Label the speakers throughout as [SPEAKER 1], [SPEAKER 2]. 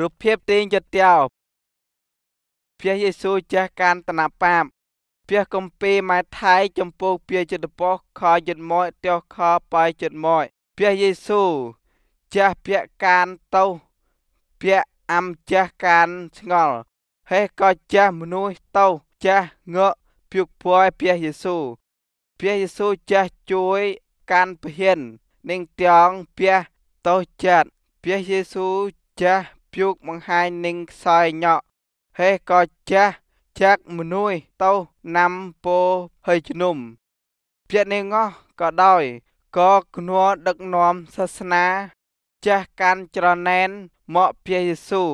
[SPEAKER 1] រូបភាពទាញយត់យោព្រះយេស៊ូវចេះការតនបាបព្រះគម្ពីរម៉ែថៃចំពោះព្រះចិត្តពោះខយត់មកទោះខបាយចិត្តមកព្រះយេស៊ូវចេះពាក់កានតោពាក់អំចេះកានឆ្ងល់ហេះក៏ចេះមនុស្សតោចេះងក់ភុកពួយព្រះយេស៊ូវព្រះយេស៊ូវចេះជួយកានពហិននិងទាំងព្រះតោចិត្តព្រះយេស៊ូវចេះព្យូកបង្ហាញនិងខ្សោយញក់ហេះក៏ចាស់ចាក់មនុយតោណាំពោហើយជំនុំព្រះនាងោះក៏ដោយក៏គ្នរដឹកនាំសាសនា ចាស់កាន់ច្រណែនមកព្រះយេស៊ូវ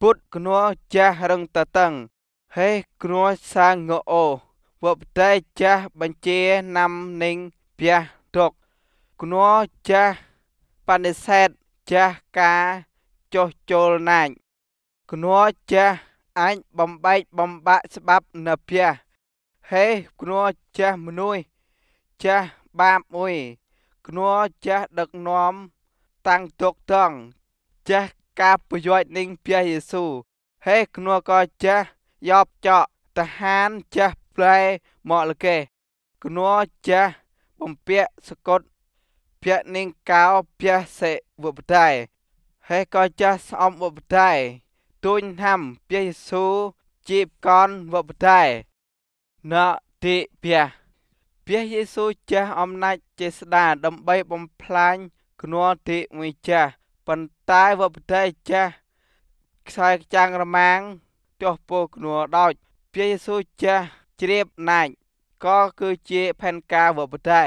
[SPEAKER 1] ពុទ្ធគ្នរចាស់រឹងតតឹង ហេះគ្នរសាងអូវបតេចាស់បញ្ជាណាំនិងព្រះទុកគ្នរចាស់បនិសេតចាស់ការចុះចូលណាច់គណរចាស់អាចបំបែកបំបាក់ស្បាប់នៅផ្ទះហេគណរចាស់មនុយចាស់បាបអុយគណរចាស់ដឹកនាំតាំងទុកតង់ចាស់ការប្រយោជន៍នឹងព្រះយេស៊ូវហេគណរក៏ចាស់យ៉បចកតហានចាស់ប្រែមកលកេគណរចាស់បំពាក់សកុតភៈនិងកោភៈសេវបតាយហើយក៏ចាស់ស្អំវបតែទួញហាំព្រះយេស៊ូវជីបកនវបតែណតិព្រះព្រះយេស៊ូវចាស់អំណាចចេស្តាដើម្បីបំផ្លាញគណតិមួយចាស់ប៉ុន្តែវបតែចាស់ខ្សែចាំងរមាំងទោះពោគណដោចព្រះយេស៊ូវចាស់ជ្រាបណាច់ក៏គឺជាផែនការវបតែ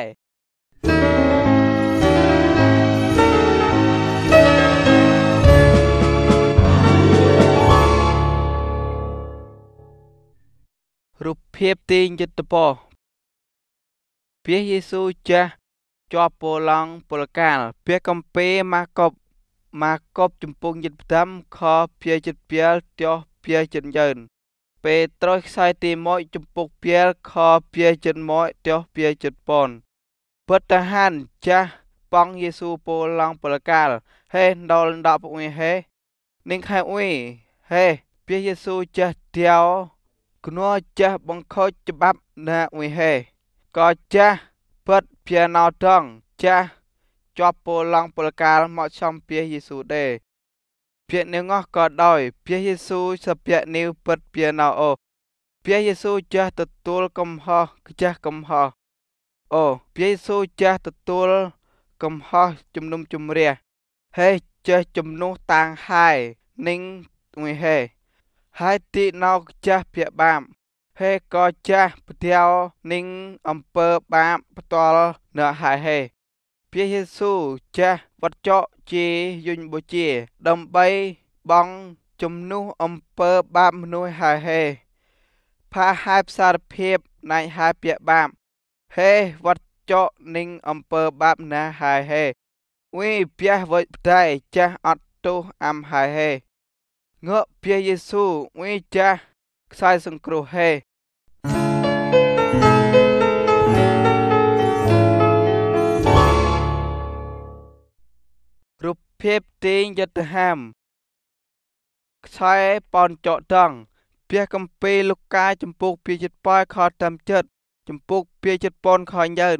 [SPEAKER 1] រូបភាពទាញយុទ្ធពលព្រះយេស៊ូវចាស់ជាប់ពលឡង់ពលកាលព្រះកំពេម៉ាកុបម៉ាកុបចំពងយិតផ្ដំខភាយិតពាលទោះភាយិតយើន ពេត្រុសខ្សែទីមួយចំពុកពាលខភាយិតមួយទោះភាយិតប៉ុនបតហានចាស់បងយេស៊ូវពលឡង់ពលកាលហេដល់ដល់ពួកហេនិងខែអ៊ុយហេព្រះយេស៊ូវចាស់ទៀវគ្នរចេះបង្ខូចច្បាប់ណាមួយហេក៏ចេះពិតភាណោតងចេះជាប់ពលឡងពលកាលមកចំព្រះយេស៊ូដែរភានាងអស់ក៏ដោយព្រះយេស៊ូសព្យនីវពិតភាណោអូព្រះយេស៊ូចេះទទួលកំហុសចេះកំហុសអូព្រះយេស៊ូចេះទទួលកំហុសជំនុំជម្រះហេចេះជំនួសតាំងហាយនិងមួយហេហើយទីណោកចាស់ភៈបាបហេក៏ចាស់ផ្ទាវនិងអំពើបាបផ្ទាល់នៅហើយហេព្រះយេស៊ូវចាស់វត្តចកជាយុញបុជាដើម្បីបងជំនួសអំពើបាបមនុស្សហើយហេ ផាហើយផ្សារភាពណៃហើយពាកបាបហេវត្តចកនិងអំពើបាបណាហើយហេវីព្រះវិបដៃចាស់អត់ទោសអំហើយហេងើព្រះយេស៊ូវវិចាខ្សែសង្គ្រោះហេរូបភាពទាញយត្តហាមខ្សែប៉នចកតង់ព្រះកម្ពីលោកកាចំពុកពីចិត្តប៉ាខតាមចិត្តចំពុកពីចិត្តប៉នខញយើន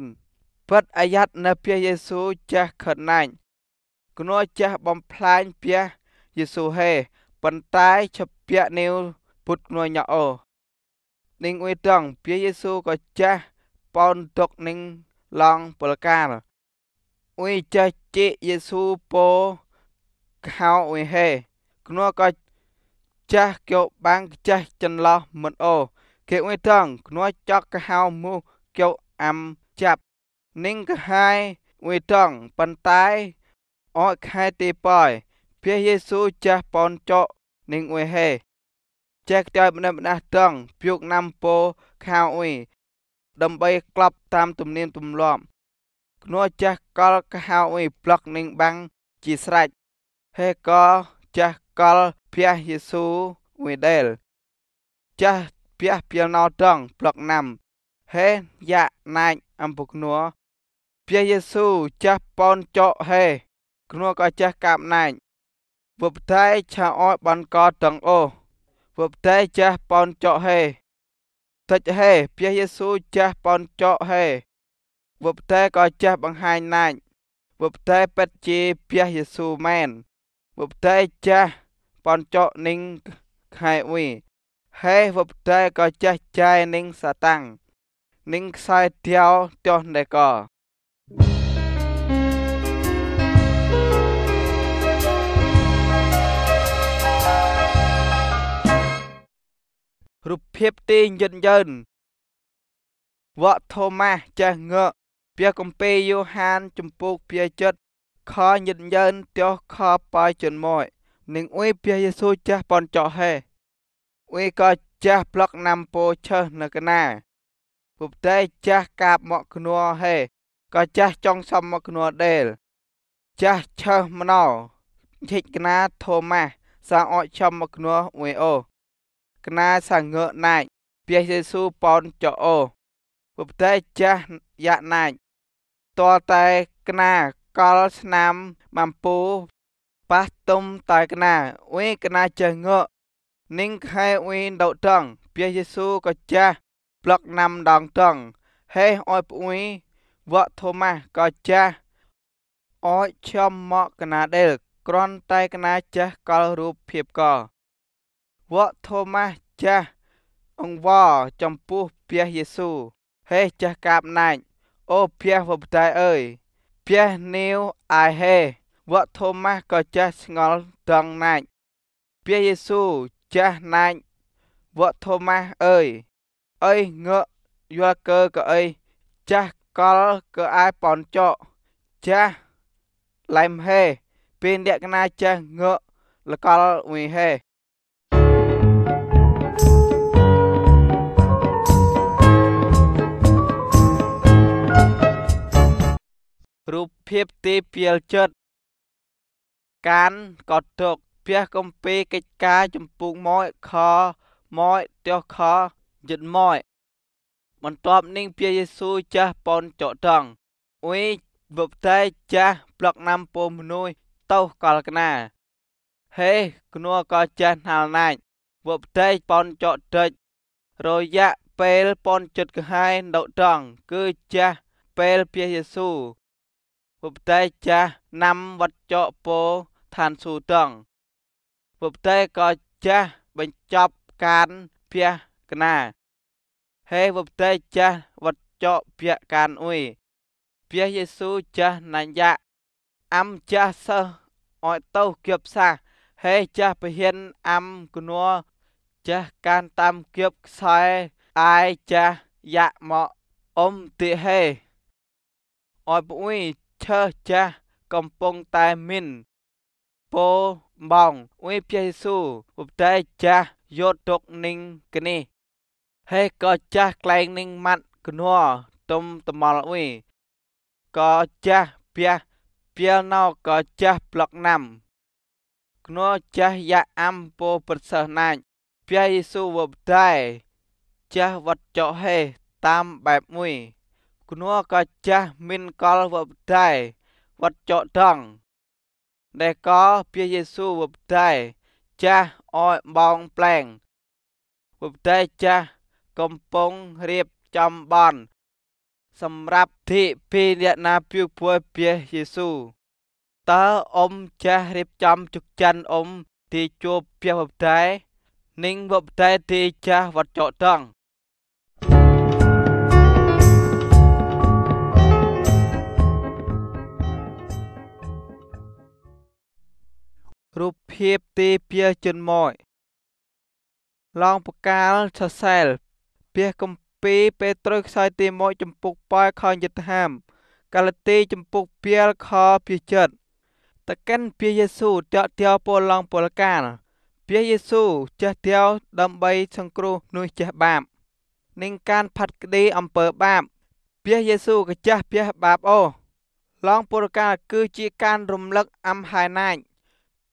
[SPEAKER 1] ពិតអាយ៉ាត់នៅព្រះយេស៊ូវចាស់ខណាញ់គណោះចាស់បំផ្លាញព្រះយេស៊ូវហេប៉ុន្តែឆពាក់នៅពុទ្ធនួយញ៉អូនិងអ៊ុយតងព្រះយេស៊ូវក៏ចាស់បោនទុកនិងឡងពលកាលអ៊ុយចាស់ជីយេស៊ូវពោខៅអ៊ុយហេគ្នួក៏ចាស់កោបាំងចាស់ចន្លោះមិនអូគេអ៊ុយតងគ្នួចកកហៅមូកោអាំចាប់និងកហាយអ៊ុយតងប៉ុន្តែអត់ខែទេប៉យព្រះយេស៊ូវចាស់ប៉នចកនិងអ៊ុយហេចេះតែម្នាក់ម្នាក់តង់ព្យុកណាំពោខៅអ៊ុយដើម្បីក្លប់តាមទំនៀមទម្លាប់គ្នួចាស់កលកហៅអ៊ុយប្លុកនិងបាំងជាស្រេចហេកលចាស់កលព្រះយេស៊ូវអ៊ុយដែលចាស់ព្រះពីណោតង់ប្លុកណាំហេយ៉ាណាច់អំពុកនួព្រះយេស៊ូវចាស់ប៉នចកហេគ្នួក៏ចាស់កាប់ណាច់វបតែឆាអត់បានកតងអូវបតែចាស់ប៉នចកហេតិចហេព្រះយេស៊ូវចាស់ប៉នចកហេវបតែក៏ចាស់បង្ហាញណាច់វបតែពិតជាព្រះយេស៊ូវមែនវបតែចាស់ប៉នចកនិងខែវីហេវបតែក៏ចាស់ចាយនិងសាតាំងនិងខ្សែទៀវទាស់ណេកោរូបភាពទាញយិនយិនវ៉ាថូម៉ាស់ចេះងើពះកំពេយូហានចម្ពោះពះចិត្តខយិនយិនទោះខប៉ៃចិនម៉ួយនឹងអ៊ុយពះយេស៊ូចាស់បនចោហេអ៊ុយក៏ចាស់ប្លុកណាំពោឆើសនៅកណាពុបតែចាស់កាបមកគ្នួហេក៏ចាស់ចង់សំមកគ្នួដេល ចាស់ឆើសម្ណោជិចកណាធូម៉ាសាអត់ចំមកគ្នួអ៊ុយអូកណាសាងើណាច់ព្រះយេស៊ូវប៉ោនចអូពុទ្ធេចាស់យ៉ាណាច់តលតែកណាកលឆ្នាំបំពូប៉ះទុំតែកណាវេកណាចេះងើនិងខែវេដៅតងព្រះយេស៊ូវក៏ចាស់ប្លុកណាំដងតងហេអោយពួយវ៉ថូម៉ាស់ក៏ចាស់អោយឈមមកកណាដេលក្រន់តែកណាចាស់កលរូបភាពក៏វកថូម៉ាស់ចាស់អង្វរចំពោះព្រះយេស៊ូហេចាស់កាបណាច់អូព្រះវប្បតាយអើយព្រះនាវអាយហេវកថូម៉ាស់ក៏ចាស់ស្ងល់ត្រង់ណាច់ព្រះយេស៊ូចាស់ណាច់វកថូម៉ាស់អើយអីងើយល់កើក៏អីចាស់កលក៏អាយប៉ុនចកចាស់ឡែមហេពេលអ្នកណាចាស់ងើ លកលមួយហេរូបភាពទេពាលចិត្តកានក៏ទុកភះកំពេកិច្ចការចម្ពុងម៉យខម៉យទះខយិតម៉យបន្ទាប់នឹងព្រះយេស៊ូវចាស់ប៉ុនចកតងអ៊ុយវបតែចាស់ប្លុកណាំពោមនុយតោកលកណា ហេគនួក៏ចាស់ណាល់ណាច់វបតែប៉ុនចកតិចរយៈពេលប៉ុនចិត្តកហើយដកតងគឺចាស់ពេលព្រះយេស៊ូវពុបតេចាស់ណាំវត្តចកពោឋានស៊ូតង់ពុបតេក៏ចាស់បញ្ចប់ការភះកណា ហេពុបតេចាស់វត្តចកភះកានអ៊ុយភះយេស៊ូចាស់ណាយ៉ាអាំចាស់សើអត់ទៅគៀបសះហេចាស់ពហិនអាំគណัวចាស់កានតាមគៀបខ្សែអាយចាស់យ៉ាក់មកអ៊ំតិហេអត់ពួយឈើចាស់កំពុងតែមានពោម៉ងអ៊ុយព្រះយេស៊ូវពុបតែចាស់យកទុកនឹងគ្នាហេក៏ចាស់ក្លែងនឹងម៉ាត់គណោទុំត្មល់អ៊ុយក៏ចាស់ពះពះណោក៏ចាស់ប្លុកណាំគណោចាស់យ៉ាអំពោប្រសិទ្ធណាច់ព្រះយេស៊ូវពុបតែចាស់វត្តចោហេតាមបែបមួយ Gunung Gajah Minkol webdai Wet Cok Dong Đề có Bia Giêsu webdai Cha Oi Bong Plang webdai Cha Công Pong Riệp Chom Bon សម្រាប់ធីពីអ្នកណាពៀវពួយព្រះយេស៊ូតើអ៊ំចាស់រៀបចំជុកច័ន្ទអ៊ំទីជួបព្រះបបដែរនិងបបដែរទីចាស់វត្តចកតង់រូបភាពទេពះជិនម៉យឡងបកាលឆសែលពះកំពីពេលត្រូវខ្សែទេម៉យចំពុកប៉ែខយិតហាមកាលទេចំពុកពាលខពះចិត្តតកិនពះយេស៊ូតតោពលឡងពលកាលព្រះយេស៊ូវចេះទាវដើម្បីសង្គ្រោះមនុស្សចេះបាបនិងការផាត់ក្តីអំពើបាបព្រះយេស៊ូវក៏ចេះព្រះបាបអូឡងពុរការ គឺជាការរំលឹកអំហាយណាច់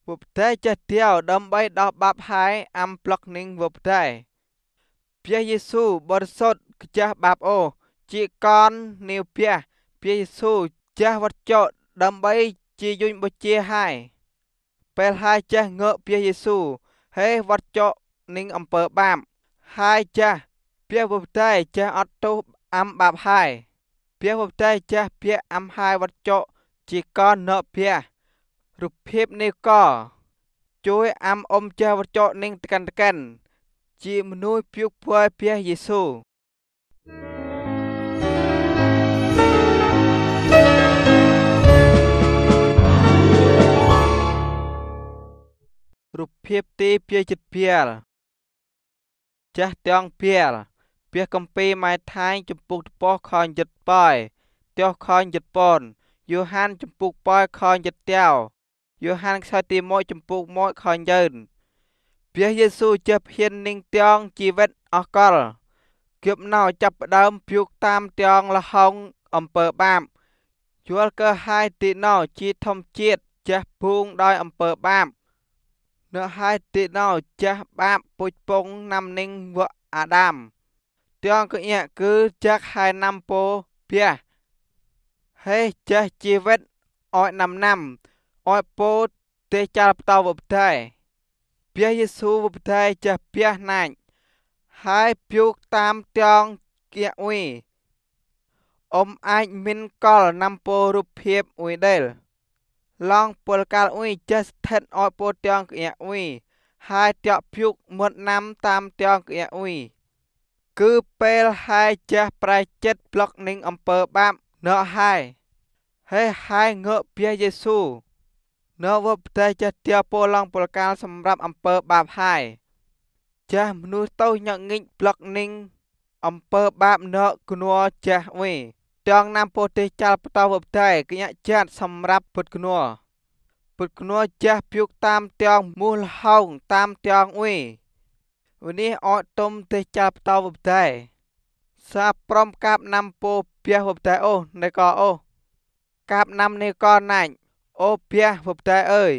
[SPEAKER 1] វបតែចេះទៀវដើម្បីដោះបាបហើយអំប្លុកនិងវបតែព្រះយេស៊ូវបរិសុទ្ធខ្ចាស់បាបអូ ជាកននាវព្រះព្រះយេស៊ូវចាស់វត្តចោដើម្បីជាយុញបុជាហើយពេលហើយចាស់ងើព្រះយេស៊ូវហេវត្តចោនិងអំពើបាបហើយចាស់ព្រះវបតែចាស់អត់ទោសអំបាបហើយព្រះវបតែចាស់ព្រះអំហើយវត្តចោជាកននៅព្រះរូបភាពនេះក៏ជួយអាំអុំចាវចោនិងតកាន់តកាន់ជាមនុស្សពុកពើព្រះយេស៊ូវរូបភាពទីពីចិត្តភៀលចាស់ទាំងភៀលពះកំពីម៉ែថៃចំពុកតពោះខនយិតប៉យតោះខនយិតប៉ុនយូហានចំពុកប៉យខនយិតតាវយោហានខ្សោយទី1ចំពុក1ខញយើងព្រះយេស៊ូវជាភៀននឹងទាំងជីវិតអកលគៀបណៅចាប់ផ្ដើមភូកតាមទាំងលហុងអំពើបាបជួលកើហើយទីណៅជាធំជាតិចេះពូងដោយអំពើបាបនៅហើយទីណៅចេះបាបពុជពងណាំនឹងវៈអាដាមទាំងកញ្ញាគឺចាក់ហើយណាំពោព្រះហេចេះជីវិតអោយណាំណាំអត់ពោតទេចាលបតោវបតែពះយេស៊ូវបតែចាពះណាច់ហើយពុកតាមតងគៀអ៊ុយអ៊ំអាចមានកលណាំពោរូបភាពអ៊ុយដែលឡងពលកាលអ៊ុយចេះស្ថិតអត់ពោតងគៀអ៊ុយហើយតាក់ពុកមុតណាំតាមតងគៀអ៊ុយគឺពេលហើយចេះប្រែចិត្តប្លុកនឹងអំពើបាបណោះហើយហេហើយងើបព្រះយេស៊ូវនៅវបតែចេះទៀពលងពលកាលសម្រាប់អំពើបាបហើយចាស់មនុស្សទៅញឹកញិចប្លុកនិងអំពើបាបនៅគណัวចាស់វិញទាំងនាំពោទេចាល់បតវបតែកញ្ញាចាត់សម្រាប់ពុតគណัวពុតគណัวចាស់ភុកតាមទាំងមូលហោងតាមទាំងវិញវិញនេះអត់ទុំទេចាល់បតវបតែសាប្រំកាប់នាំពោពះវបតែអូនៃកោអូកាប់នាំនេះកោណាច់អូភះពតែអើយ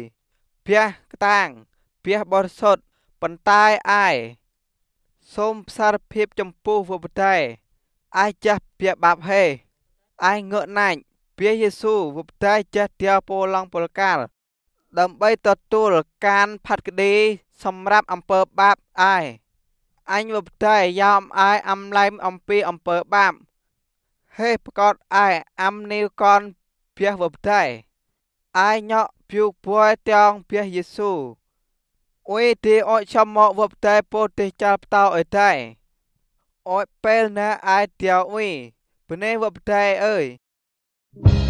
[SPEAKER 1] ភះក្តាងភះបរិសុទ្ធប៉ុន្តែឯសូមផ្សារភាពចំពោះវបតែឯចាស់ភះបាបហេឯងងើណាច់ភះយេស៊ូវបតែចាស់ទៀវពលឡងពលកាលដើម្បីទទួលការផាត់ក្តីសម្រាប់អំពើបាបឯអញវបតែយ៉ាំឯអំឡែមអំពីអំពើបាបហេប្រកបឯអំនីលកនភះវបតែ ai nhọ piu puai tiang pia Yesu ôi thì ôi chăm mọ vập tay po tê chạp tao ở tay ôi pel na ai tiao ôi bê vập tay ơi